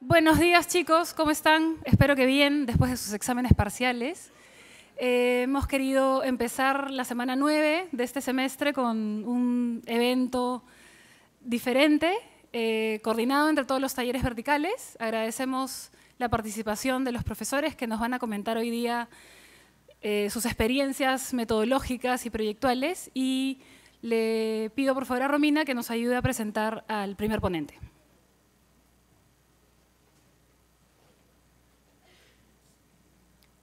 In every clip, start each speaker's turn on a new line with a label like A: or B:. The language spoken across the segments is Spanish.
A: Buenos días chicos, ¿cómo están? Espero que bien después de sus exámenes parciales. Eh, hemos querido empezar la semana 9 de este semestre con un evento diferente, eh, coordinado entre todos los talleres verticales. Agradecemos la participación de los profesores que nos van a comentar hoy día eh, sus experiencias metodológicas y proyectuales y le pido por favor a Romina que nos ayude a presentar al primer ponente.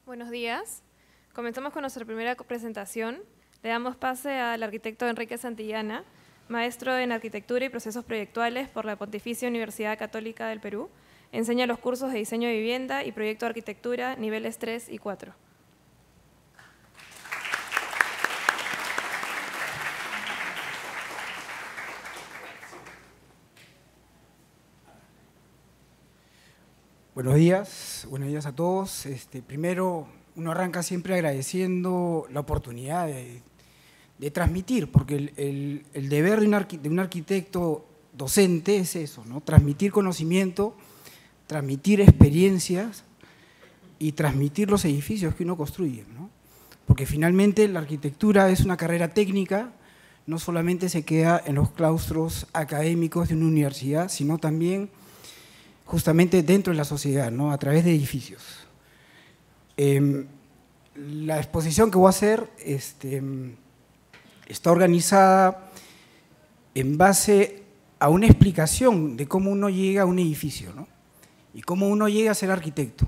A: Buenos días. Comenzamos con nuestra primera presentación. Le damos pase al arquitecto Enrique Santillana, maestro en Arquitectura y Procesos Proyectuales por la Pontificia Universidad Católica del Perú. Enseña los cursos de diseño de vivienda y proyecto de arquitectura niveles 3 y 4. Buenos días, buenos días a todos. Este, primero, uno arranca siempre agradeciendo la oportunidad de, transmitir, porque el, deber de un, de un, arquitecto docente es eso, ¿no? transmitir conocimiento, transmitir experiencias y transmitir los edificios que uno construye. Porque finalmente la arquitectura es una carrera técnica, no solamente se queda en los claustros académicos de una universidad, sino también justamente dentro de la sociedad, ¿no? a través de edificios. Em, la exposición que voy a hacer este, em, está organizada en base a una explicación de cómo uno llega a un edificio ¿no? y cómo uno llega a ser arquitecto.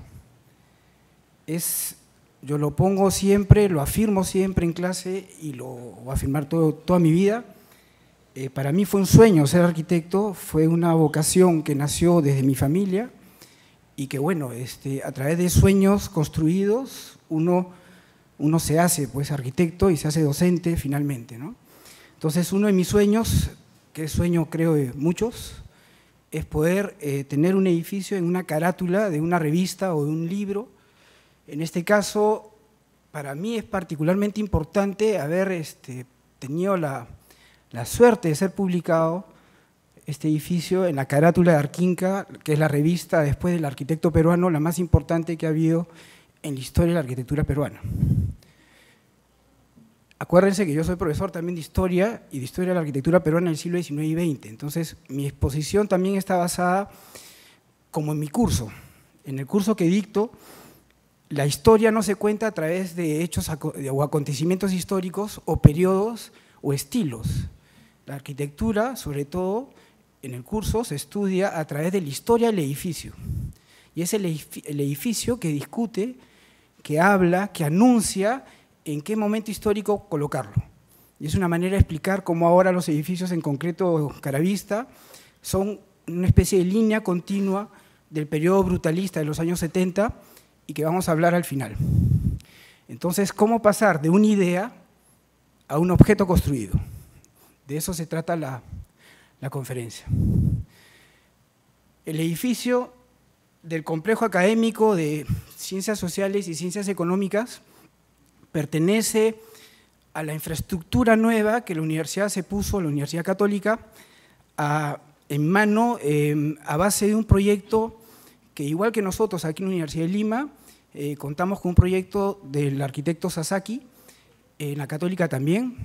A: yo lo pongo siempre, lo afirmo siempre en clase y lo voy a afirmar toda mi vida eh, para mí fue un sueño ser arquitecto, fue una vocación que nació desde mi familia y que bueno, este, a través de sueños construidos uno, uno se hace pues arquitecto y se hace docente finalmente. ¿no? Entonces uno de mis sueños, que es sueño creo de muchos, es poder eh, tener un edificio en una carátula de una revista o de un libro. En este caso, para mí es particularmente importante haber este, tenido la la suerte de ser publicado este edificio en la carátula de Arquinca, que es la revista después del arquitecto peruano, la más importante que ha habido en la historia de la arquitectura peruana. Acuérdense que yo soy profesor también de historia y de historia de la arquitectura peruana en el siglo XIX y XX, entonces mi exposición también está basada como en mi curso. En el curso que dicto, la historia no se cuenta a través de hechos o acontecimientos históricos o periodos o estilos, la arquitectura, sobre todo, en el curso se estudia a través de la historia del edificio. Y es el edificio que discute, que habla, que anuncia en qué momento histórico colocarlo. Y es una manera de explicar cómo ahora los edificios, en concreto Caravista, son una especie de línea continua del periodo brutalista de los años 70 y que vamos a hablar al final. Entonces, ¿cómo pasar de una idea a un objeto construido? De eso se trata la, conferencia. El edificio del complejo académico de ciencias sociales y ciencias económicas pertenece a la infraestructura nueva que la universidad se puso, la Universidad Católica, en mano em, a base de un proyecto que igual que nosotros aquí en la Universidad de Lima, eh, contamos con un proyecto del arquitecto Sasaki, en la Católica también,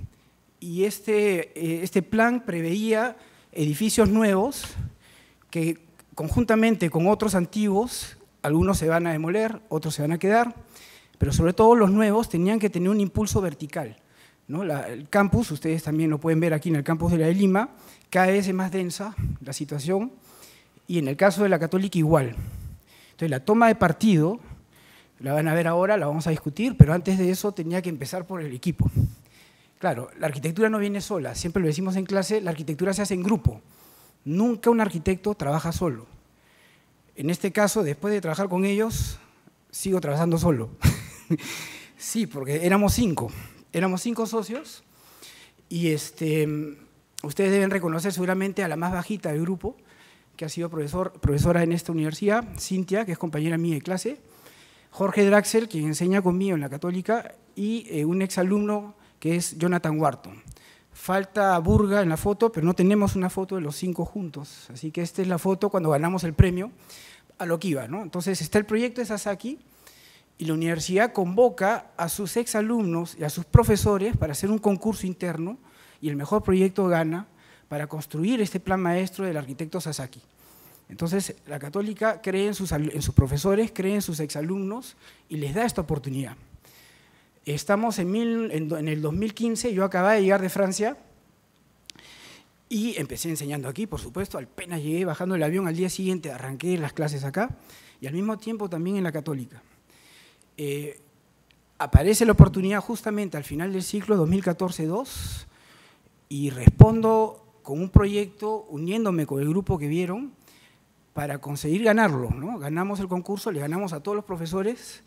A: y este, eh, este plan preveía edificios nuevos que conjuntamente con otros antiguos, algunos se van a demoler, otros se van a quedar, pero sobre todo los nuevos tenían que tener un impulso vertical. el campus, ustedes también lo pueden ver aquí en el campus de la de Lima, cada vez es más densa la situación y en el caso de la católica igual. Entonces la toma de partido, la van a ver ahora, la vamos a discutir, pero antes de eso tenía que empezar por el equipo. Claro, la arquitectura no viene sola, siempre lo decimos en clase, la arquitectura se hace en grupo. Nunca un arquitecto trabaja solo. En este caso, después de trabajar con ellos, sigo trabajando solo. sí, porque éramos cinco, éramos cinco socios y este, ustedes deben reconocer seguramente a la más bajita del grupo, que ha sido profesor, profesora en esta universidad, Cintia, que es compañera mía de clase, Jorge Draxel, quien enseña conmigo en la Católica, y eh, un exalumno que es Jonathan Wharton. Falta Burga en la foto, pero no tenemos una foto de los cinco juntos. Así que esta es la foto cuando ganamos el premio a lo que iba. ¿no? Entonces está el proyecto de Sasaki y la universidad convoca a sus exalumnos y a sus profesores para hacer un concurso interno y el mejor proyecto gana para construir este plan maestro del arquitecto Sasaki. Entonces, la católica cree en sus, en sus profesores, cree en sus exalumnos y les da esta oportunidad. Estamos en, el 2015, yo acababa de llegar de Francia y empecé enseñando aquí, por supuesto, apenas llegué bajando el avión al día siguiente, arranqué las clases acá y al mismo tiempo también en la católica. Eh, aparece la oportunidad justamente al final del ciclo 2014-2 y respondo con un proyecto uniéndome con el grupo que vieron para conseguir ganarlo. ¿no? Ganamos el concurso, le ganamos a todos los profesores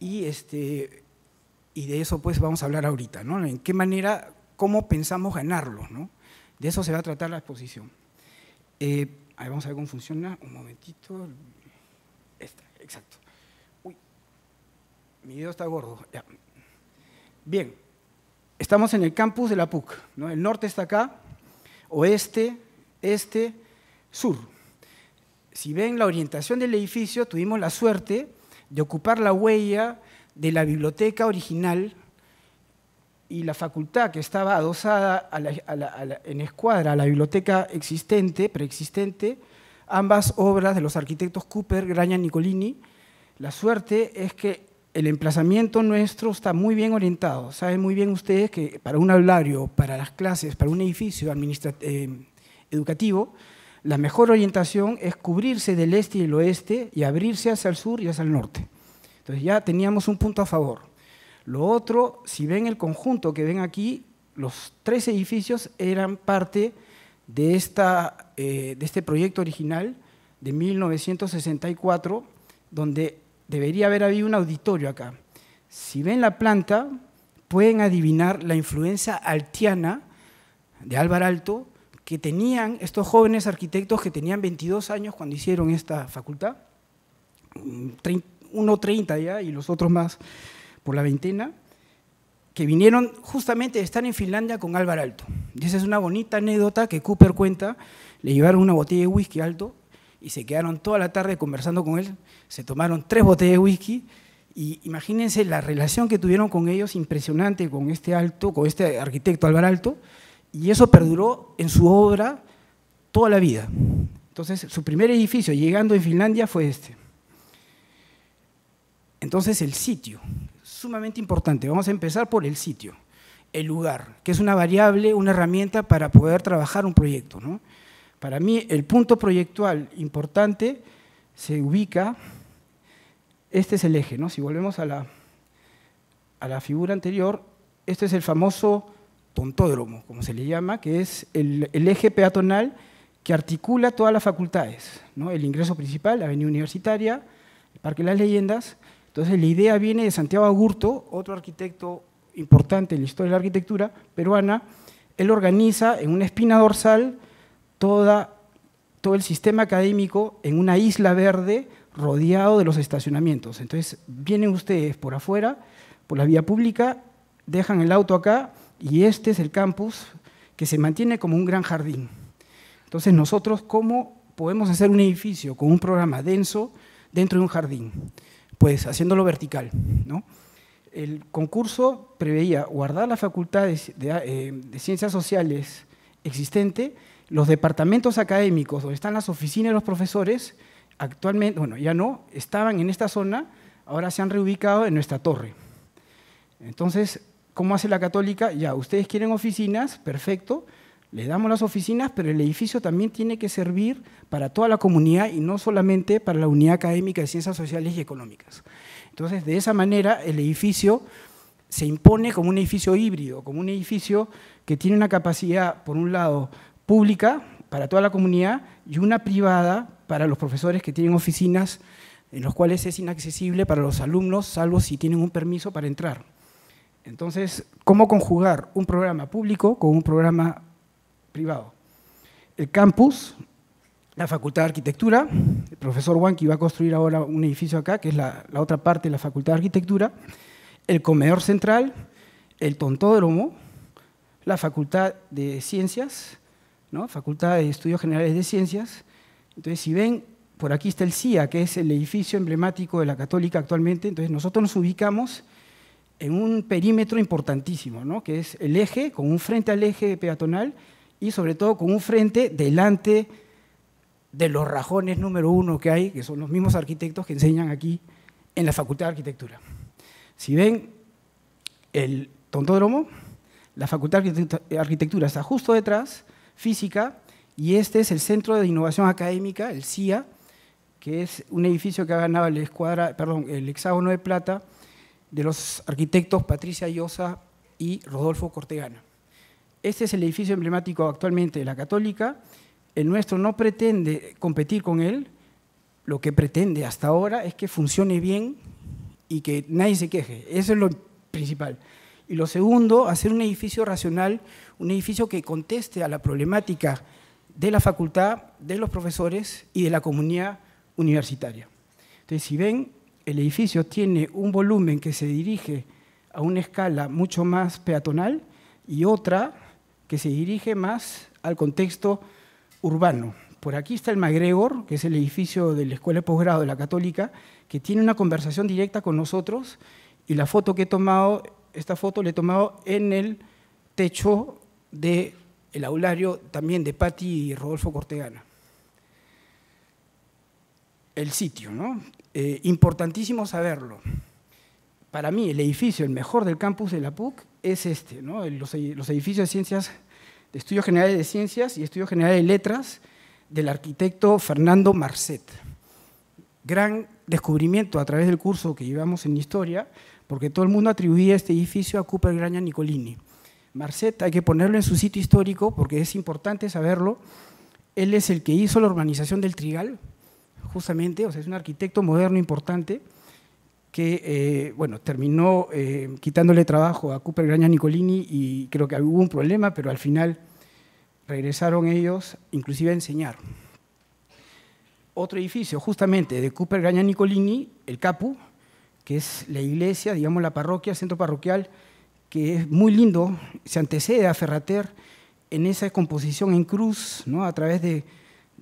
A: y este, y de eso pues vamos a hablar ahorita, ¿no? En qué manera, cómo pensamos ganarlo, ¿no? De eso se va a tratar la exposición. Eh, ahí vamos a ver cómo funciona. Un momentito. Esta, exacto. Uy, mi dedo está gordo. Bien, estamos en el campus de la PUC. ¿no? El norte está acá, oeste, este, sur. Si ven la orientación del edificio, tuvimos la suerte de ocupar la huella de la biblioteca original y la facultad que estaba adosada en escuadra a la biblioteca existente, preexistente, ambas obras de los arquitectos Cooper, Graña, Nicolini. La suerte es que el emplazamiento nuestro está muy bien orientado. Saben muy bien ustedes que para un hablario, para las clases, para un edificio eh, educativo, la mejor orientación es cubrirse del este y el oeste y abrirse hacia el sur y hacia el norte. Entonces ya teníamos un punto a favor. Lo otro, si ven el conjunto que ven aquí, los tres edificios eran parte de, esta, eh, de este proyecto original de 1964, donde debería haber habido un auditorio acá. Si ven la planta, pueden adivinar la influencia altiana de Álvaro Alto que tenían estos jóvenes arquitectos que tenían 22 años cuando hicieron esta facultad, 1.30 ya y los otros más por la veintena, que vinieron justamente de estar en Finlandia con Álvaro Alto. Y esa es una bonita anécdota que Cooper cuenta, le llevaron una botella de whisky alto y se quedaron toda la tarde conversando con él, se tomaron tres botellas de whisky y imagínense la relación que tuvieron con ellos, impresionante con este alto, con este arquitecto Álvaro Alto, y eso perduró en su obra toda la vida. Entonces, su primer edificio llegando en Finlandia fue este. Entonces el sitio, sumamente importante. Vamos a empezar por el sitio, el lugar, que es una variable, una herramienta para poder trabajar un proyecto. Para mí el punto proyectual importante se ubica, este es el eje, si volvemos a la, figura anterior, este es el famoso tontódromo, como se le llama, que es el, eje peatonal que articula todas las facultades, el ingreso principal, la avenida universitaria, el Parque de las Leyendas, entonces la idea viene de Santiago Agurto, otro arquitecto importante en la historia de la arquitectura peruana. Él organiza en una espina dorsal todo el sistema académico en una isla verde rodeado de los estacionamientos. Entonces vienen ustedes por afuera, por la vía pública, dejan el auto acá y este es el campus que se mantiene como un gran jardín. Entonces nosotros, ¿cómo podemos hacer un edificio con un programa denso dentro de un jardín? pues haciéndolo vertical. El concurso preveía guardar las facultades de, eh, de ciencias sociales existente, los departamentos académicos donde están las oficinas de los profesores, actualmente, bueno, ya no, estaban en esta zona, ahora se han reubicado en nuestra torre. Entonces, ¿cómo hace la católica? Ya, ustedes quieren oficinas, perfecto, le damos las oficinas, pero el edificio también tiene que servir para toda la comunidad y no solamente para la unidad académica de ciencias sociales y económicas. Entonces, de esa manera, el edificio se impone como un edificio híbrido, como un edificio que tiene una capacidad, por un lado, pública para toda la comunidad y una privada para los profesores que tienen oficinas en los cuales es inaccesible para los alumnos, salvo si tienen un permiso para entrar. Entonces, ¿cómo conjugar un programa público con un programa privado. El campus, la Facultad de Arquitectura, el profesor que va a construir ahora un edificio acá, que es la, otra parte de la Facultad de Arquitectura, el comedor central, el tontódromo, la Facultad de Ciencias, ¿no? Facultad de Estudios Generales de Ciencias. Entonces, si ven, por aquí está el CIA, que es el edificio emblemático de la Católica actualmente. Entonces, nosotros nos ubicamos en un perímetro importantísimo, ¿no? que es el eje, con un frente al eje peatonal y sobre todo con un frente delante de los rajones número uno que hay, que son los mismos arquitectos que enseñan aquí en la Facultad de Arquitectura. Si ven el tontódromo, la Facultad de Arquitectura está justo detrás, física, y este es el Centro de Innovación Académica, el CIA, que es un edificio que ha ganado el, escuadra, perdón, el hexágono de plata de los arquitectos Patricia Llosa y Rodolfo Cortegana. Este es el edificio emblemático actualmente de la Católica. El nuestro no pretende competir con él. Lo que pretende hasta ahora es que funcione bien y que nadie se queje. Eso es lo principal. Y lo segundo, hacer un edificio racional, un edificio que conteste a la problemática de la facultad, de los profesores y de la comunidad universitaria. Entonces, si ven, el edificio tiene un volumen que se dirige a una escala mucho más peatonal y otra que se dirige más al contexto urbano. Por aquí está el Magregor, que es el edificio de la Escuela de Posgrado de la Católica, que tiene una conversación directa con nosotros y la foto que he tomado, esta foto la he tomado en el techo del el aulario también de Patti y Rodolfo Cortegana. El sitio, ¿no? Eh, importantísimo saberlo para mí, el edificio, el mejor del campus de la PUC, es este, los, edificios de ciencias, de estudios generales de ciencias y estudios generales de letras del arquitecto Fernando Marcet. Gran descubrimiento a través del curso que llevamos en historia, porque todo el mundo atribuía este edificio a Cooper Graña Nicolini. Marcet hay que ponerlo en su sitio histórico porque es importante saberlo. Él es el que hizo la urbanización del Trigal, justamente, o sea, es un arquitecto moderno importante que eh, bueno, terminó eh, quitándole trabajo a Cooper Graña Nicolini y creo que hubo un problema, pero al final regresaron ellos inclusive a enseñar. Otro edificio justamente de Cooper Graña Nicolini, el Capu, que es la iglesia, digamos la parroquia, el centro parroquial, que es muy lindo, se antecede a Ferrater en esa composición en cruz, ¿no? a través de,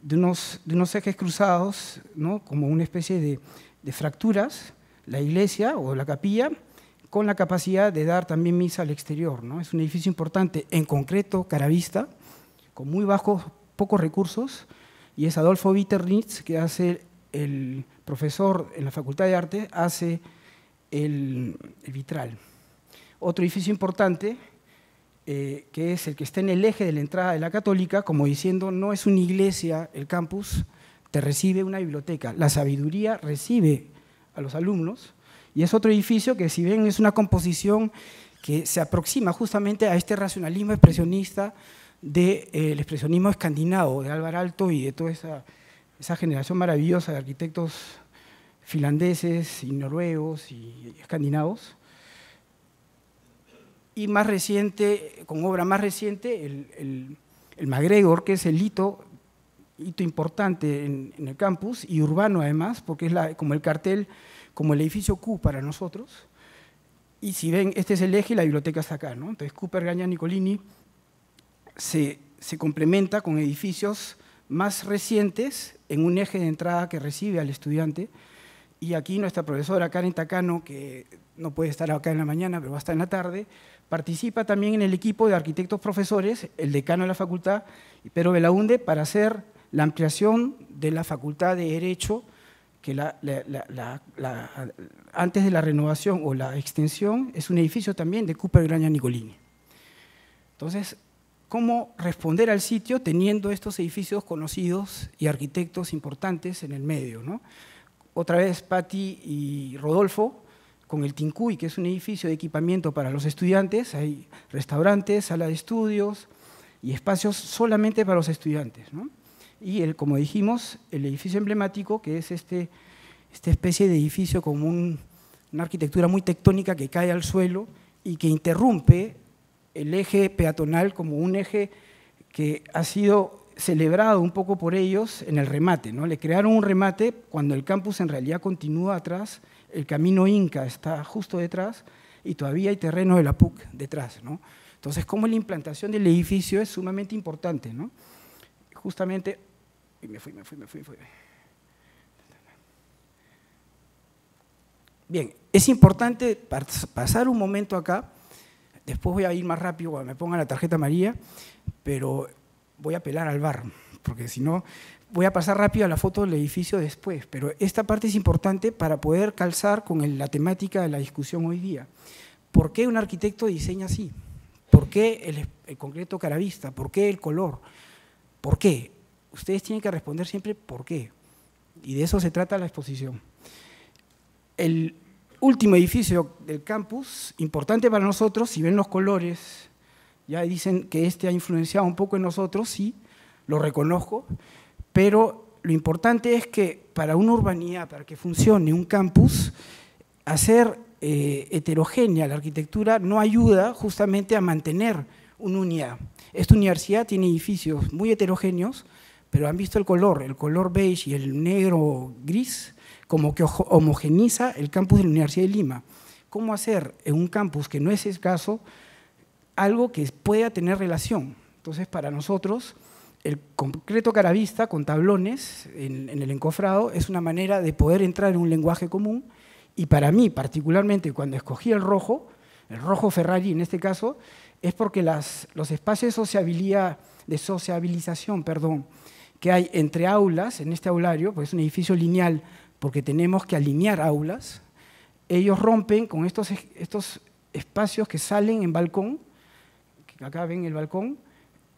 A: de, unos, de unos, ejes cruzados, ¿no? como una especie de, de fracturas, la iglesia o la capilla con la capacidad de dar también misa al exterior. ¿no? Es un edificio importante, en concreto Caravista, con muy bajos, pocos recursos, y es Adolfo Witternitz que hace el profesor en la Facultad de Arte, hace el, vitral. Otro edificio importante, eh, que es el que está en el eje de la entrada de la católica, como diciendo, no es una iglesia el campus, te recibe una biblioteca. La sabiduría recibe a los alumnos. Y es otro edificio que si bien es una composición que se aproxima justamente a este racionalismo expresionista del de, eh, expresionismo escandinavo, de Álvaro Alto y de toda esa, generación maravillosa de arquitectos finlandeses y noruegos y escandinavos. Y más reciente, con obra más reciente, el, el, que es el hito hito importante en, el campus y urbano además, porque es como el cartel, como el edificio Q para nosotros. Y si ven, este es el eje y la biblioteca está acá. Entonces Cooper, Gaña, Nicolini se, se complementa con edificios más recientes en un eje de entrada que recibe al estudiante. Y aquí nuestra profesora Karen Tacano, que no puede estar acá en la mañana, pero va a estar en la tarde, participa también en el equipo de arquitectos profesores, el decano de la facultad, Pedro Belaunde, para hacer la ampliación de la Facultad de Derecho, que antes de la renovación o la extensión es un edificio también de Cooper Graña Nicolini. Entonces, ¿cómo responder al sitio teniendo estos edificios conocidos y arquitectos importantes en el medio? ¿no? Otra vez, Patti y Rodolfo con el Tincuy, que es un edificio de equipamiento para los estudiantes, hay restaurantes, sala de estudios y espacios solamente para los estudiantes. ¿no? y, el, como dijimos, el edificio emblemático, que es este, esta especie de edificio con una arquitectura muy tectónica que cae al suelo y que interrumpe el eje peatonal como un eje que ha sido celebrado un poco por ellos en el remate. ¿no? Le crearon un remate cuando el campus en realidad continúa atrás, el camino Inca está justo detrás y todavía hay terreno de la PUC detrás. ¿no? Entonces, como la implantación del edificio es sumamente importante. ¿no? Justamente y me fui, me fui, me fui, me fui. Bien, es importante pasar un momento acá. Después voy a ir más rápido cuando me ponga la tarjeta María, pero voy a apelar al bar, porque si no, voy a pasar rápido a la foto del edificio después, pero esta parte es importante para poder calzar con la temática de la discusión hoy día. ¿Por qué un arquitecto diseña así? ¿Por qué el, el concreto caravista? ¿Por qué el color? ¿Por qué? ustedes tienen que responder siempre por qué. Y de eso se trata la exposición. El último edificio del campus, importante para nosotros, si ven los colores, ya dicen que este ha influenciado un poco en nosotros, sí, lo reconozco, pero lo importante es que para una urbanidad, para que funcione un campus, hacer eh, heterogénea la arquitectura no ayuda justamente a mantener una unidad. Esta universidad tiene edificios muy heterogéneos, pero han visto el color, el color beige y el negro gris, como que homogeniza el campus de la Universidad de Lima. ¿Cómo hacer en un campus que no es escaso algo que pueda tener relación? Entonces, para nosotros, el concreto caravista con tablones en, en, el encofrado es una manera de poder entrar en un lenguaje común y para mí particularmente cuando escogí el rojo, el rojo Ferrari en este caso, es porque las, los espacios de de sociabilización, perdón, que hay entre aulas, en este aulario, pues es un edificio lineal porque tenemos que alinear aulas, ellos rompen con estos, espacios que salen en balcón, que acá ven el balcón,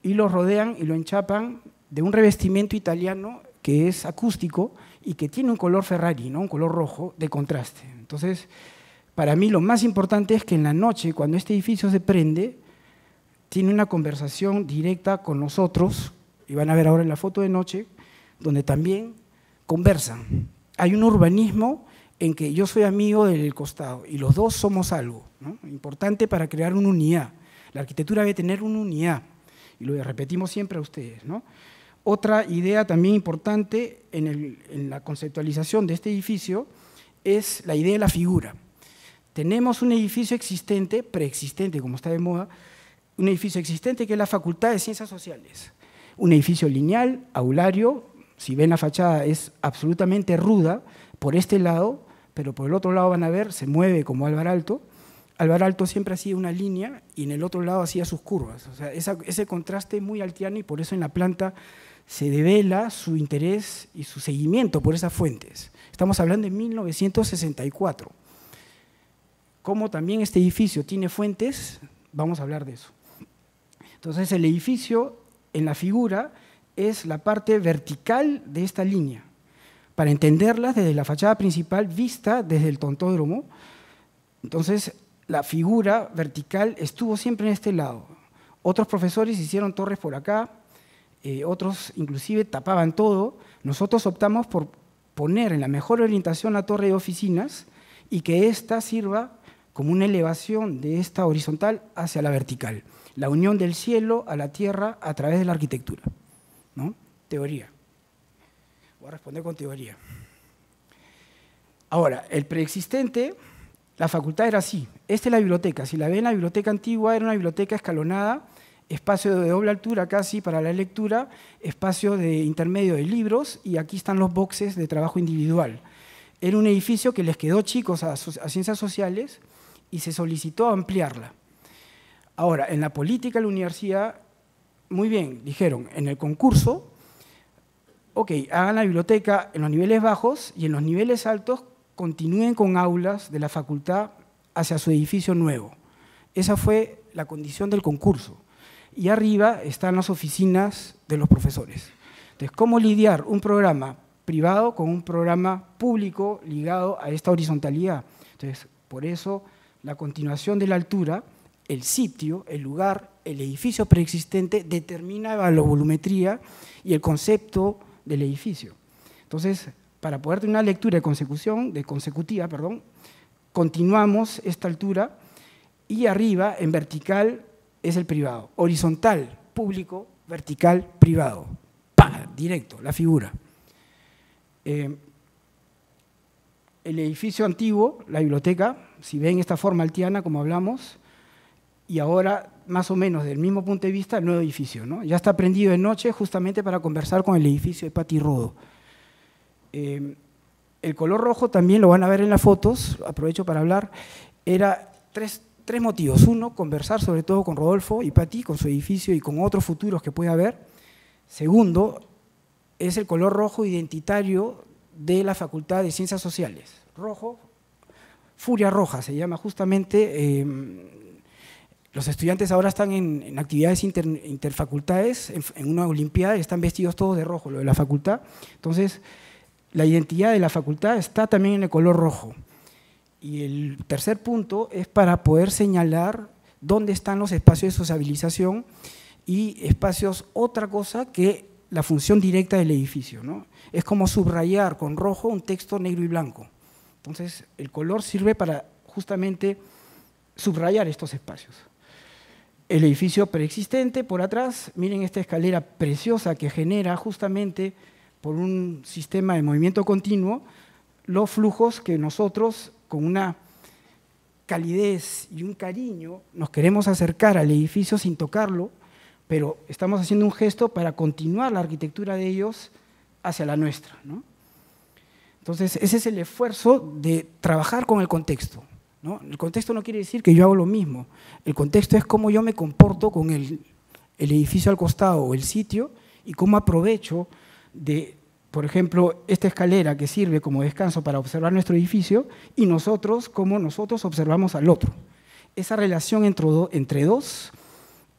A: y lo rodean y lo enchapan de un revestimiento italiano que es acústico y que tiene un color Ferrari, ¿no? un color rojo de contraste. Entonces, para mí lo más importante es que en la noche, cuando este edificio se prende, tiene una conversación directa con nosotros, y van a ver ahora en la foto de noche, donde también conversan. Hay un urbanismo en que yo soy amigo del costado y los dos somos algo, importante para crear una unidad. La arquitectura debe tener una unidad, y lo repetimos siempre a ustedes. Otra idea también importante en la conceptualización de este edificio es la idea de la figura. Tenemos un edificio existente, preexistente, como está de moda, un edificio existente que es la Facultad de Ciencias Sociales. Un edificio lineal, aulario, si ven la fachada es absolutamente ruda por este lado, pero por el otro lado van a ver, se mueve como Álvaro Alto. Álvaro Alto siempre hacía una línea y en el otro lado hacía sus curvas. O sea, ese contraste es muy altiano y por eso en la planta se devela su interés y su seguimiento por esas fuentes. Estamos hablando de 1964. Como también este edificio tiene fuentes, vamos a hablar de eso. Entonces el edificio en la figura es la parte vertical de esta línea. Para entenderlas desde la fachada principal vista desde el tontódromo, entonces la figura vertical estuvo siempre en este lado. Otros profesores hicieron torres por acá, eh, otros inclusive tapaban todo. Nosotros optamos por poner en la mejor orientación la torre de oficinas y que ésta sirva como una elevación de esta horizontal hacia la vertical la unión del cielo a la tierra a través de la arquitectura. ¿no? Teoría. Voy a responder con teoría. Ahora, el preexistente, la facultad era así. Esta es la biblioteca. Si la ven, la biblioteca antigua era una biblioteca escalonada, espacio de doble altura casi para la lectura, espacio de intermedio de libros y aquí están los boxes de trabajo individual. Era un edificio que les quedó chicos a, a ciencias sociales y se solicitó ampliarla. Ahora, en la política de la universidad, muy bien, dijeron, en el concurso, ok, hagan la biblioteca en los niveles bajos y en los niveles altos continúen con aulas de la facultad hacia su edificio nuevo. Esa fue la condición del concurso. Y arriba están las oficinas de los profesores. Entonces, ¿cómo lidiar un programa privado con un programa público ligado a esta horizontalidad? Entonces, por eso la continuación de la altura el sitio, el lugar, el edificio preexistente determina la volumetría y el concepto del edificio. Entonces, para poder tener una lectura de consecución, de consecutiva, perdón, continuamos esta altura y arriba, en vertical, es el privado. Horizontal, público, vertical, privado. ¡Pah! Directo, la figura. Eh, el edificio antiguo, la biblioteca, si ven esta forma altiana, como hablamos, y ahora más o menos del mismo punto de vista el nuevo edificio. ¿no? Ya está prendido de noche justamente para conversar con el edificio de Pati Rodo. Em, el color rojo también lo van a ver en las fotos, aprovecho para hablar, era tres, motivos. Uno, conversar sobre todo con Rodolfo y Pati, con su edificio y con otros futuros que pueda haber. Segundo, es el color rojo identitario de la Facultad de Ciencias Sociales. Rojo, Furia Roja se llama justamente em, los estudiantes ahora están en, actividades interfacultades, en, una olimpiada, están vestidos todos de rojo, lo de la facultad. Entonces, la identidad de la facultad está también en el color rojo. Y el tercer punto es para poder señalar dónde están los espacios de sociabilización y espacios, otra cosa que la función directa del edificio. ¿no? Es como subrayar con rojo un texto negro y blanco. Entonces, el color sirve para justamente subrayar estos espacios el edificio preexistente por atrás. Miren esta escalera preciosa que genera justamente por un sistema de movimiento continuo los flujos que nosotros con una calidez y un cariño nos queremos acercar al edificio sin tocarlo, pero estamos haciendo un gesto para continuar la arquitectura de ellos hacia la nuestra. Entonces, ese es el esfuerzo de trabajar con el contexto. El contexto no quiere decir que yo hago lo mismo. El contexto es cómo yo me comporto con el, edificio al costado o el sitio y cómo aprovecho de, por ejemplo, esta escalera que sirve como descanso para observar nuestro edificio y nosotros, cómo nosotros observamos al otro. Esa relación entre, dos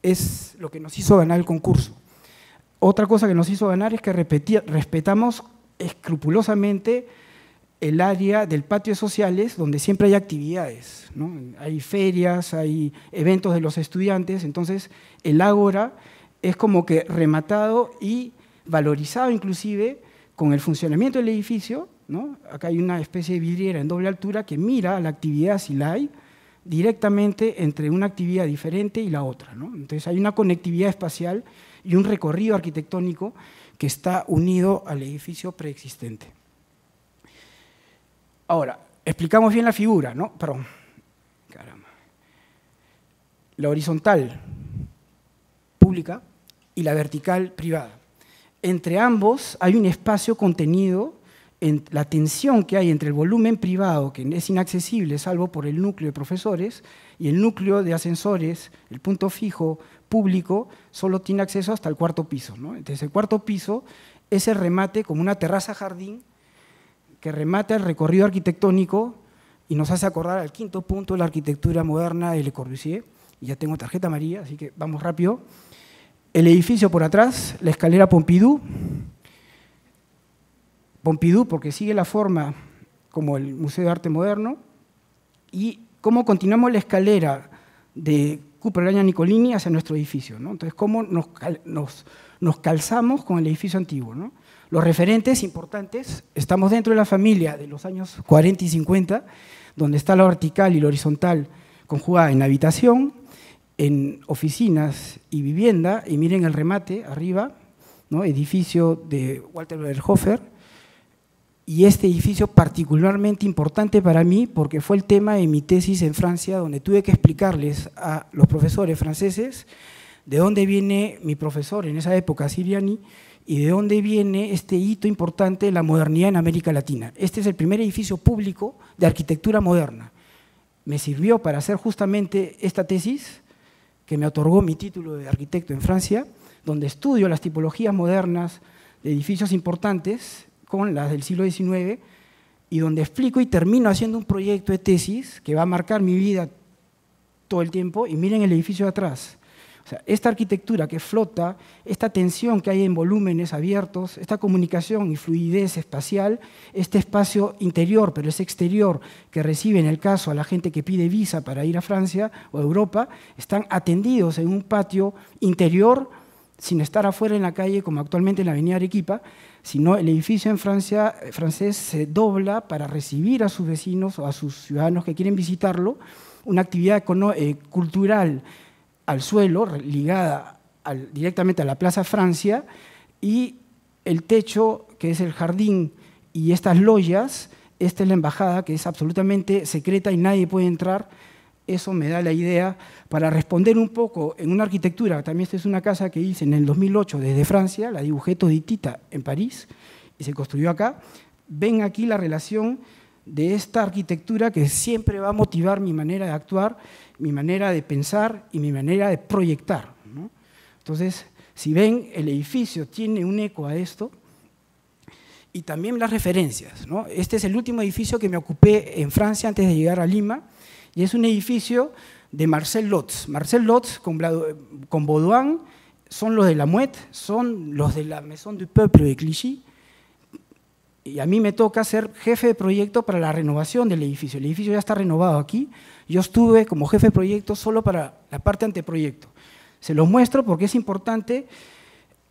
A: es lo que nos hizo ganar el concurso. Otra cosa que nos hizo ganar es que respetamos escrupulosamente el área del patio de sociales donde siempre hay actividades, hay ferias, hay eventos de los estudiantes, entonces el ágora es como que rematado y valorizado inclusive con el funcionamiento del edificio, ¿no? acá hay una especie de vidriera en doble altura que mira la actividad, si la hay, directamente entre una actividad diferente y la otra. Entonces hay una conectividad espacial y un recorrido arquitectónico que está unido al edificio preexistente. Ahora, explicamos bien la figura, ¿no? Perdón. Caramba. La horizontal pública y la vertical privada. Entre ambos hay un espacio contenido en la tensión que hay entre el volumen privado, que es inaccesible salvo por el núcleo de profesores, y el núcleo de ascensores, el punto fijo público, solo tiene acceso hasta el cuarto piso. ¿no? Entonces el cuarto piso es el remate como una terraza jardín que remata el recorrido arquitectónico y nos hace acordar al quinto punto de la arquitectura moderna de Le Corbusier. Y ya tengo tarjeta María así que vamos rápido. El edificio por atrás, la escalera Pompidou. Pompidou porque sigue la forma como el Museo de Arte Moderno. Y cómo continuamos la escalera de Cuperlaña Nicolini hacia nuestro edificio. Entonces, cómo nos, nos calzamos con el edificio antiguo. ¿no? Los referentes importantes, estamos dentro de la familia de los años 40 y 50, donde está la vertical y la horizontal conjugada en habitación, en oficinas y vivienda, y miren el remate arriba, ¿no? edificio de Walter Berhofer, y este edificio particularmente importante para mí porque fue el tema de mi tesis en Francia, donde tuve que explicarles a los profesores franceses de dónde viene mi profesor en esa época, Siriani, y de dónde viene este hito importante de la modernidad en América Latina. Este es el primer edificio público de arquitectura moderna. Me sirvió para hacer justamente esta tesis que me otorgó mi título de arquitecto en Francia, donde estudio las tipologías modernas de edificios importantes con las del siglo XIX y donde explico y termino haciendo un proyecto de tesis que va a marcar mi vida todo el tiempo y miren el edificio de atrás esta arquitectura que flota, esta tensión que hay en volúmenes abiertos, esta comunicación y fluidez espacial, este espacio interior, pero es exterior, que recibe en el caso a la gente que pide visa para ir a Francia o a Europa, están atendidos en un patio interior sin estar afuera en la calle como actualmente en la avenida Arequipa, sino el edificio en Francia eh, francés se dobla para recibir a sus vecinos o a sus ciudadanos que quieren visitarlo, una actividad eh, cultural al suelo, ligada directamente a la Plaza Francia, y el techo, que es el jardín, y estas loyas, esta es la embajada, que es absolutamente secreta y nadie puede entrar. Eso me da la idea para responder un poco en una arquitectura. También esta es una casa que hice en el 2008 desde Francia, la dibujé toditita en París y se construyó acá. Ven aquí la relación de esta arquitectura que siempre va a motivar mi manera de actuar mi manera de pensar y mi manera de proyectar. Entonces, si ven, el edificio tiene un eco a esto y también las referencias. Este es el último edificio que me ocupé en Francia antes de llegar a Lima y es un edificio de Marcel Lotz. Marcel Lotz con, Baudouin son los de la Muette, son los de la Maison du Peuple de Clichy, y a mí me toca ser jefe de proyecto para la renovación del edificio. El edificio ya está renovado aquí. Yo estuve como jefe de proyecto solo para la parte anteproyecto. Se los muestro porque es importante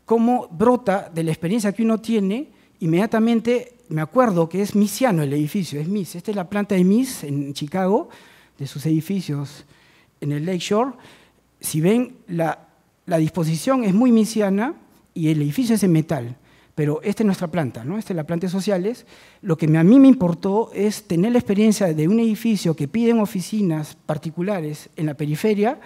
A: cómo brota de la experiencia que uno tiene. Inmediatamente me acuerdo que es misiano el edificio, es MIS. Esta es la planta de MIS en Chicago, de sus edificios en el Lakeshore. Si ven, la, la disposición es muy misiana y el edificio es en metal. Pero esta es nuestra planta, ¿no? Esta es la planta de sociales. Lo que a mí me importó es tener la experiencia de un edificio que piden oficinas particulares en la periferia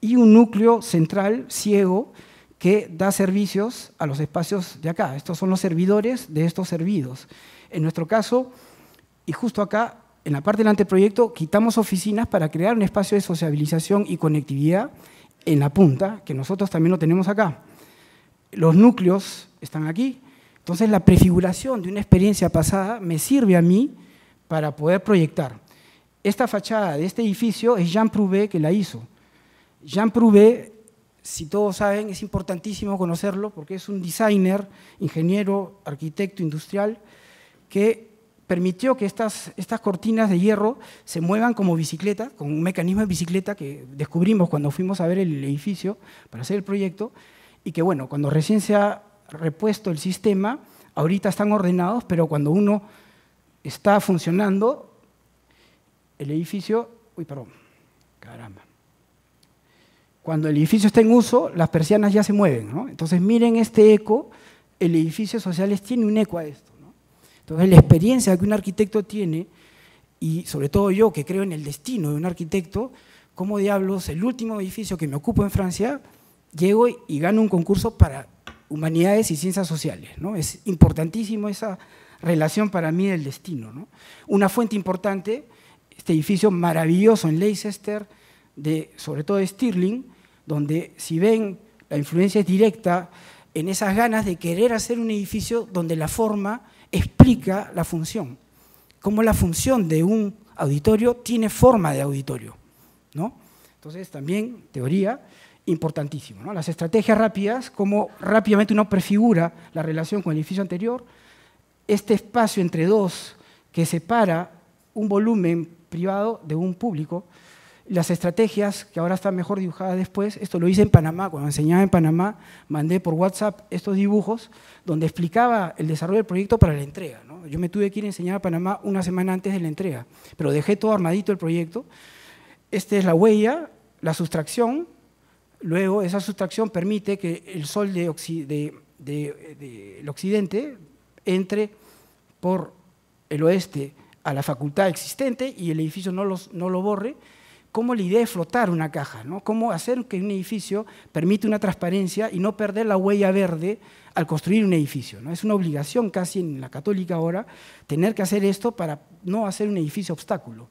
A: y un núcleo central ciego que da servicios a los espacios de acá. Estos son los servidores de estos servidos. En nuestro caso, y justo acá, en la parte del anteproyecto, quitamos oficinas para crear un espacio de sociabilización y conectividad en la punta, que nosotros también lo tenemos acá. Los núcleos están aquí, entonces la prefiguración de una experiencia pasada me sirve a mí para poder proyectar. Esta fachada de este edificio es Jean Prouvé que la hizo. Jean Prouvé, si todos saben, es importantísimo conocerlo porque es un designer, ingeniero, arquitecto industrial que permitió que estas, estas cortinas de hierro se muevan como bicicleta, con un mecanismo de bicicleta que descubrimos cuando fuimos a ver el edificio para hacer el proyecto y que bueno, cuando recién se ha repuesto el sistema, ahorita están ordenados, pero cuando uno está funcionando, el edificio, uy, perdón, caramba. Cuando el edificio está en uso, las persianas ya se mueven, ¿no? Entonces miren este eco, el edificio sociales tiene un eco a esto, ¿no? Entonces la experiencia que un arquitecto tiene, y sobre todo yo que creo en el destino de un arquitecto, cómo diablos, el último edificio que me ocupo en Francia, llego y gano un concurso para humanidades y ciencias sociales. ¿no? Es importantísimo esa relación para mí del destino. ¿no? Una fuente importante, este edificio maravilloso en Leicester, de, sobre todo de Stirling, donde si ven la influencia es directa en esas ganas de querer hacer un edificio donde la forma explica la función. Cómo la función de un auditorio tiene forma de auditorio. ¿no? Entonces, también teoría importantísimo. Las estrategias rápidas, cómo rápidamente uno prefigura la relación con el edificio anterior, este espacio entre dos que separa un volumen privado de un público, las estrategias que ahora están mejor dibujadas después, esto lo hice en Panamá, cuando enseñaba en Panamá, mandé por WhatsApp estos dibujos donde explicaba el desarrollo del proyecto para la entrega. Yo me tuve que ir a enseñar a Panamá una semana antes de la entrega, pero dejé todo armadito el proyecto. Esta es la huella, la sustracción, Luego, esa sustracción permite que el sol del de, occidente entre por el oeste a la facultad existente y el edificio no, lo borre. Como la idea de flotar una caja? ¿no? ¿Cómo hacer que un edificio permite una transparencia y no perder la huella verde al construir un edificio? ¿no? Es una obligación casi en la católica ahora tener que hacer esto para no hacer un edificio obstáculo.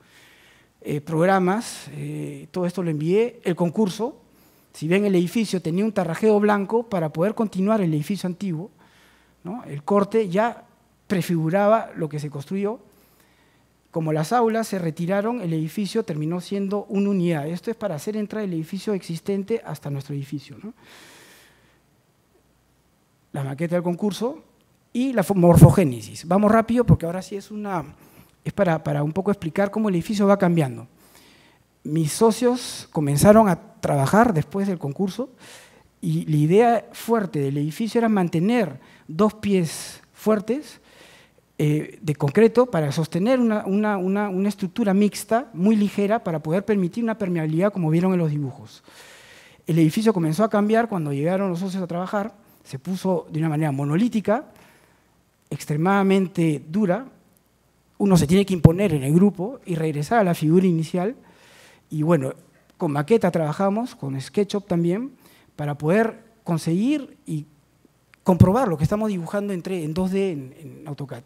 A: Eh, programas, eh, todo esto lo envié, el concurso, si bien el edificio tenía un tarrajeo blanco para poder continuar el edificio antiguo, el corte ya prefiguraba lo que se construyó. Como las aulas se retiraron, el edificio terminó siendo una unidad. Esto es para hacer entrar el edificio existente hasta nuestro edificio. La maqueta del concurso y la morfogénesis. Vamos rápido porque ahora sí es es para un poco explicar cómo el edificio va cambiando mis socios comenzaron a trabajar después del concurso y la idea fuerte del edificio era mantener dos pies fuertes eh, de concreto para sostener una, estructura mixta muy ligera para poder permitir una permeabilidad como vieron en los dibujos. El edificio comenzó a cambiar cuando llegaron los socios a trabajar, se puso de una manera monolítica, extremadamente dura, uno se tiene que imponer en el grupo y regresar a la figura inicial y bueno, con maqueta trabajamos, con SketchUp también, para poder conseguir y comprobar lo que estamos dibujando en 2D en, AutoCAD.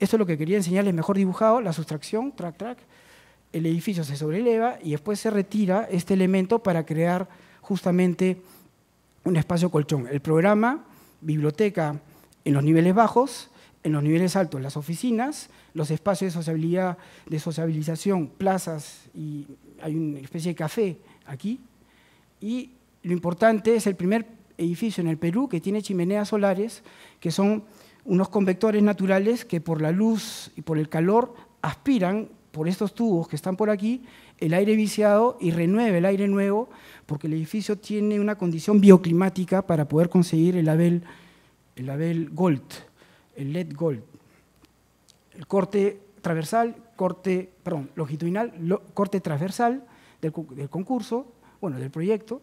A: Esto es lo que quería enseñarles mejor dibujado, la sustracción, track, track. El edificio se sobreleva y después se retira este elemento para crear justamente un espacio colchón. El programa, biblioteca en los niveles bajos, en los niveles altos las oficinas, los espacios de, sociabilidad, de sociabilización, plazas y hay una especie de café aquí, y lo importante es el primer edificio en el Perú que tiene chimeneas solares, que son unos convectores naturales que por la luz y por el calor aspiran por estos tubos que están por aquí el aire viciado y renueve el aire nuevo, porque el edificio tiene una condición bioclimática para poder conseguir el Abel el label gold, el LED gold. El corte transversal, corte, perdón, longitudinal, corte transversal del, concurso, bueno, del proyecto,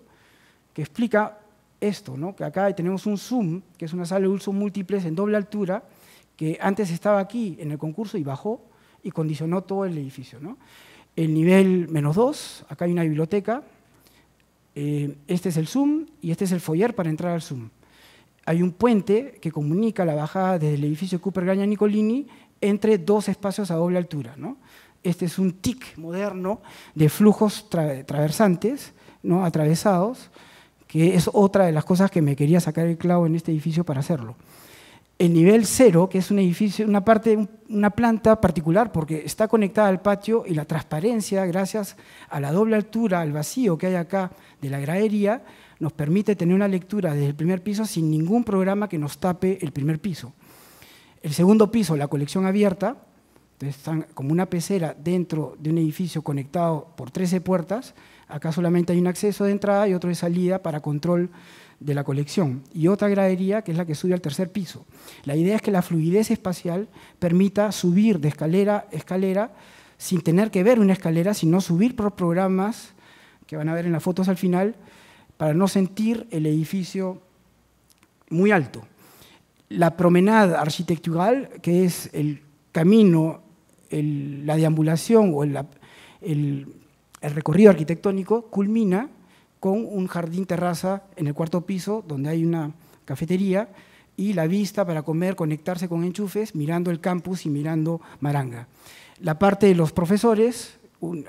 A: que explica esto, ¿no? que acá tenemos un zoom, que es una sala de uso múltiples en doble altura, que antes estaba aquí en el concurso y bajó y condicionó todo el edificio. ¿no? El nivel menos 2, acá hay una biblioteca, eh, este es el zoom y este es el foyer para entrar al zoom hay un puente que comunica la bajada desde el edificio Cooper Gaña Nicolini entre dos espacios a doble altura. Este es un TIC moderno de flujos traversantes, atravesados, que es otra de las cosas que me quería sacar el clavo en este edificio para hacerlo. El nivel cero, que es un edificio, una, parte, una planta particular, porque está conectada al patio y la transparencia, gracias a la doble altura, al vacío que hay acá de la gradería, nos permite tener una lectura desde el primer piso sin ningún programa que nos tape el primer piso. El segundo piso, la colección abierta, están como una pecera dentro de un edificio conectado por 13 puertas. Acá solamente hay un acceso de entrada y otro de salida para control de la colección. Y otra gradería que es la que sube al tercer piso. La idea es que la fluidez espacial permita subir de escalera a escalera sin tener que ver una escalera, sino subir por programas que van a ver en las fotos al final para no sentir el edificio muy alto la promenada arquitectural, que es el camino, la deambulación o el, recorrido arquitectónico, culmina con un jardín terraza en el cuarto piso, donde hay una cafetería, y la vista para comer, conectarse con enchufes, mirando el campus y mirando Maranga. La parte de los profesores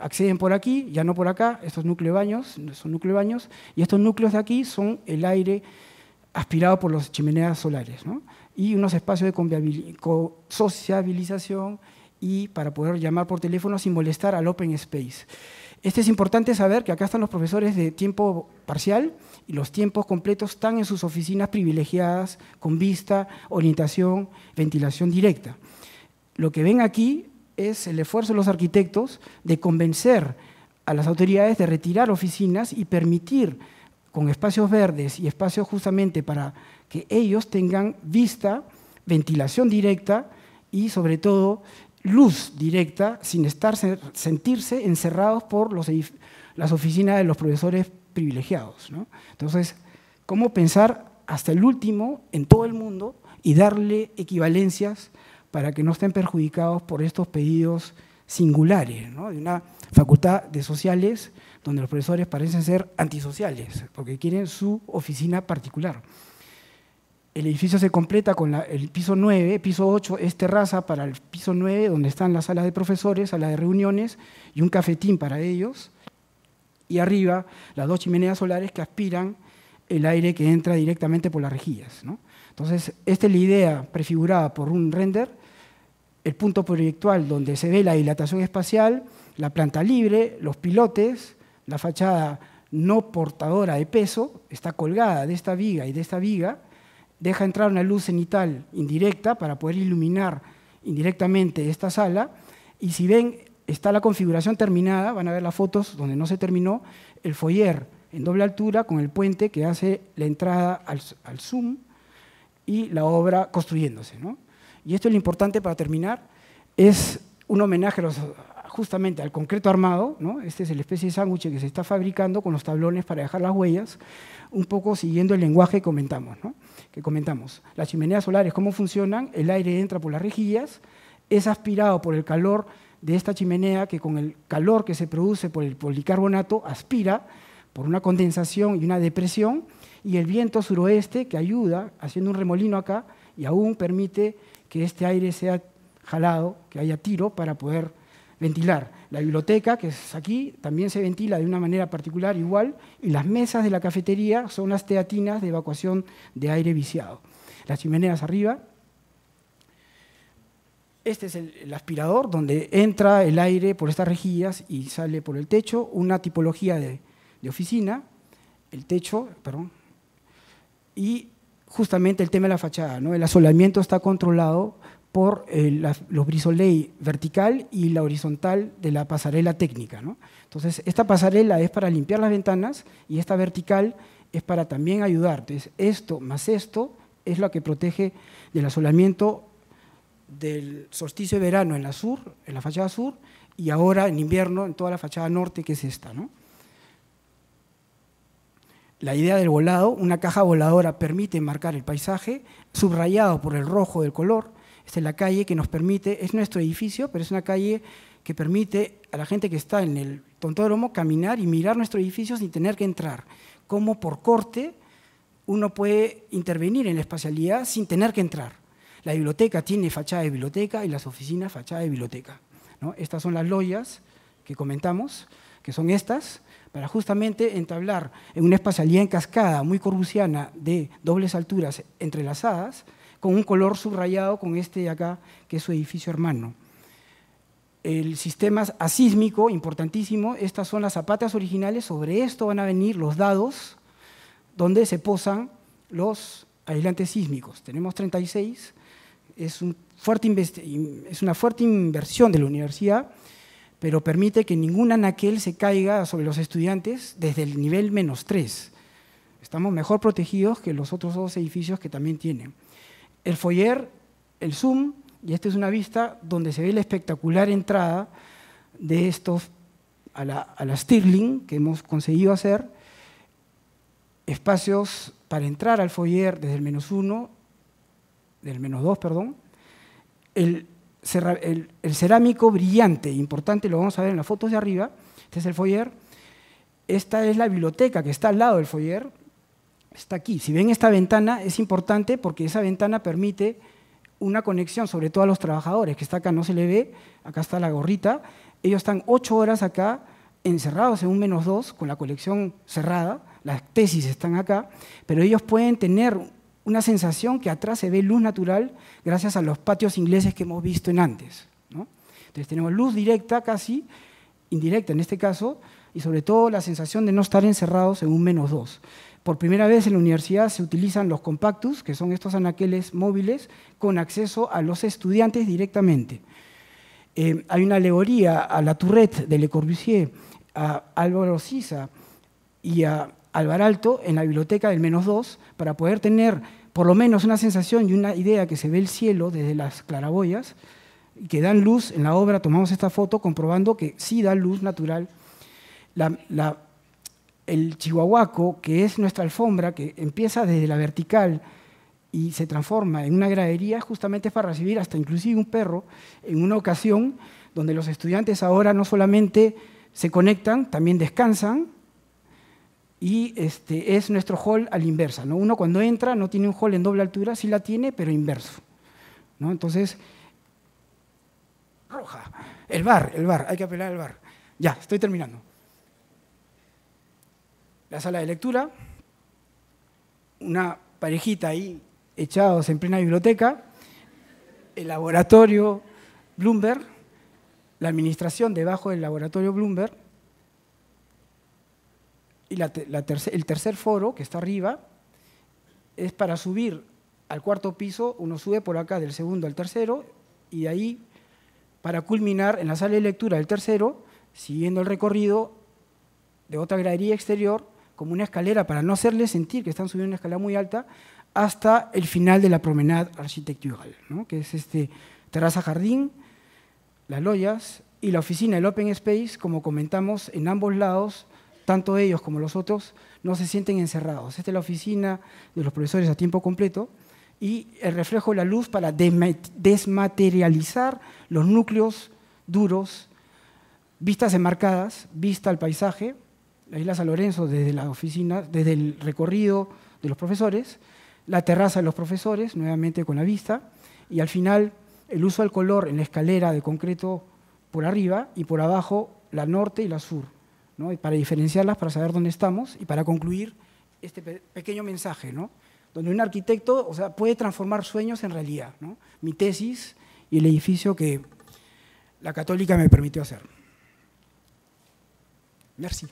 A: acceden por aquí, ya no por acá, estos núcleos baños, son núcleos baños, y estos núcleos de aquí son el aire aspirado por las chimeneas solares, y unos espacios de sociabilización y para poder llamar por teléfono sin molestar al open space. Este es importante saber que acá están los profesores de tiempo parcial y los tiempos completos están en sus oficinas privilegiadas con vista, orientación, ventilación directa. Lo que ven aquí es el esfuerzo de los arquitectos de convencer a las autoridades de retirar oficinas y permitir con espacios verdes y espacios justamente para que ellos tengan vista, ventilación directa y sobre todo luz directa sin estar, sentirse encerrados por los las oficinas de los profesores privilegiados. Entonces, ¿cómo pensar hasta el último en todo el mundo y darle equivalencias para que no estén perjudicados por estos pedidos singulares de una facultad de sociales? donde los profesores parecen ser antisociales, porque quieren su oficina particular. El edificio se completa con el piso 9, piso 8 es terraza para el piso 9, donde están las salas de profesores, salas de reuniones y un cafetín para ellos. Y arriba, las dos chimeneas solares que aspiran el aire que entra directamente por las rejillas. Entonces, esta es la idea prefigurada por un render, el punto proyectual donde se ve la dilatación espacial, la planta libre, los pilotes, la fachada no portadora de peso está colgada de esta viga y de esta viga, deja entrar una luz cenital indirecta para poder iluminar indirectamente esta sala. Y si ven, está la configuración terminada, van a ver las fotos donde no se terminó, el foyer en doble altura con el puente que hace la entrada al, al Zoom y la obra construyéndose. ¿no? Y esto es lo importante para terminar, es un homenaje a los, justamente al concreto armado, ¿no? este es el especie de sándwich que se está fabricando con los tablones para dejar las huellas, un poco siguiendo el lenguaje que comentamos. ¿no? Que comentamos. Las chimeneas solares, cómo funcionan, el aire entra por las rejillas, es aspirado por el calor de esta chimenea que con el calor que se produce por el policarbonato aspira por una condensación y una depresión y el viento suroeste que ayuda haciendo un remolino acá y aún permite que este aire sea jalado, que haya tiro para poder ventilar. La biblioteca, que es aquí, también se ventila de una manera particular igual, y las mesas de la cafetería son las teatinas de evacuación de aire viciado. Las chimeneas arriba. Este es el, aspirador donde entra el aire por estas rejillas y sale por el techo, una tipología de, oficina, el techo, perdón, y justamente el tema de la fachada, El asolamiento está controlado por eh, los brisolei vertical y la horizontal de la pasarela técnica. Entonces, esta pasarela es para limpiar las ventanas y esta vertical es para también ayudarte. Entonces, esto más esto es lo que protege del asolamiento del solsticio de verano en la sur, en la fachada sur, y ahora en invierno en toda la fachada norte, que es esta. La idea del volado, una caja voladora permite marcar el paisaje, subrayado por el rojo del color, es la calle que nos permite, es nuestro edificio, pero es una calle que permite a la gente que está en el tontódromo caminar y mirar nuestro edificio sin tener que entrar. Como por corte uno puede intervenir en la espacialidad sin tener que entrar. La biblioteca tiene fachada de biblioteca y las oficinas fachada de biblioteca. Estas son las loyas que comentamos, que son estas, para justamente entablar en una espacialidad en cascada muy corbusiana de dobles alturas entrelazadas, con un color subrayado con este de acá, que es su edificio hermano. El sistema asísmico, importantísimo, estas son las zapatas originales, sobre esto van a venir los dados donde se posan los aislantes sísmicos. Tenemos 36, es, una fuerte inversión de la universidad, pero permite que ningún anaquel se caiga sobre los estudiantes desde el nivel menos 3. Estamos mejor protegidos que los otros dos edificios que también tienen el foyer, el zoom, y esta es una vista donde se ve la espectacular entrada de estos a la, a Stirling que hemos conseguido hacer, espacios para entrar al foyer desde el menos uno, del menos dos, perdón, el, el, el, cerámico brillante, importante, lo vamos a ver en las fotos de arriba, este es el foyer, esta es la biblioteca que está al lado del foyer, está aquí. Si ven esta ventana, es importante porque esa ventana permite una conexión, sobre todo a los trabajadores, que está acá, no se le ve, acá está la gorrita. Ellos están ocho horas acá, encerrados en un menos dos, con la colección cerrada, las tesis están acá, pero ellos pueden tener una sensación que atrás se ve luz natural gracias a los patios ingleses que hemos visto en antes. Entonces tenemos luz directa casi, indirecta en este caso, y sobre todo la sensación de no estar encerrados en un menos dos. Por primera vez en la universidad se utilizan los compactus, que son estos anaqueles móviles, con acceso a los estudiantes directamente. Eh, hay una alegoría a La Tourette de Le Corbusier, a Álvaro Sisa y a Alvar Alto en la biblioteca del menos 2 para poder tener por lo menos una sensación y una idea que se ve el cielo desde las claraboyas que dan luz en la obra, tomamos esta foto comprobando que sí da luz natural. la, el chihuahuaco, que es nuestra alfombra, que empieza desde la vertical y se transforma en una gradería justamente para recibir hasta inclusive un perro, en una ocasión donde los estudiantes ahora no solamente se conectan, también descansan, y este es nuestro hall a la inversa. ¿no? Uno cuando entra no tiene un hall en doble altura, sí la tiene, pero inverso. ¿no? Entonces, roja, el bar, el bar, hay que apelar al bar. Ya, estoy terminando la sala de lectura, una parejita ahí echados en plena biblioteca, el laboratorio Bloomberg, la administración debajo del laboratorio Bloomberg y el tercer foro que está arriba es para subir al cuarto piso, uno sube por acá del segundo al tercero y de ahí para culminar en la sala de lectura del tercero, siguiendo el recorrido de otra gradería exterior como una escalera para no hacerles sentir que están subiendo una escalera muy alta, hasta el final de la promenada arquitectural, que es este terraza jardín, las loyas y la oficina, el open space, como comentamos, en ambos lados, tanto ellos como los otros, no se sienten encerrados. Esta es la oficina de los profesores a tiempo completo y el reflejo de la luz para desmaterializar los núcleos duros, vistas enmarcadas, vista al paisaje, la isla San Lorenzo desde la oficina, desde el recorrido de los profesores, la terraza de los profesores, nuevamente con la vista, y al final el uso del color en la escalera de concreto por arriba y por abajo la norte y la sur, ¿no? y para diferenciarlas, para saber dónde estamos y para concluir este pequeño mensaje, donde un arquitecto o sea, puede transformar sueños en realidad. Mi tesis y el edificio que la católica me permitió hacer. Merci.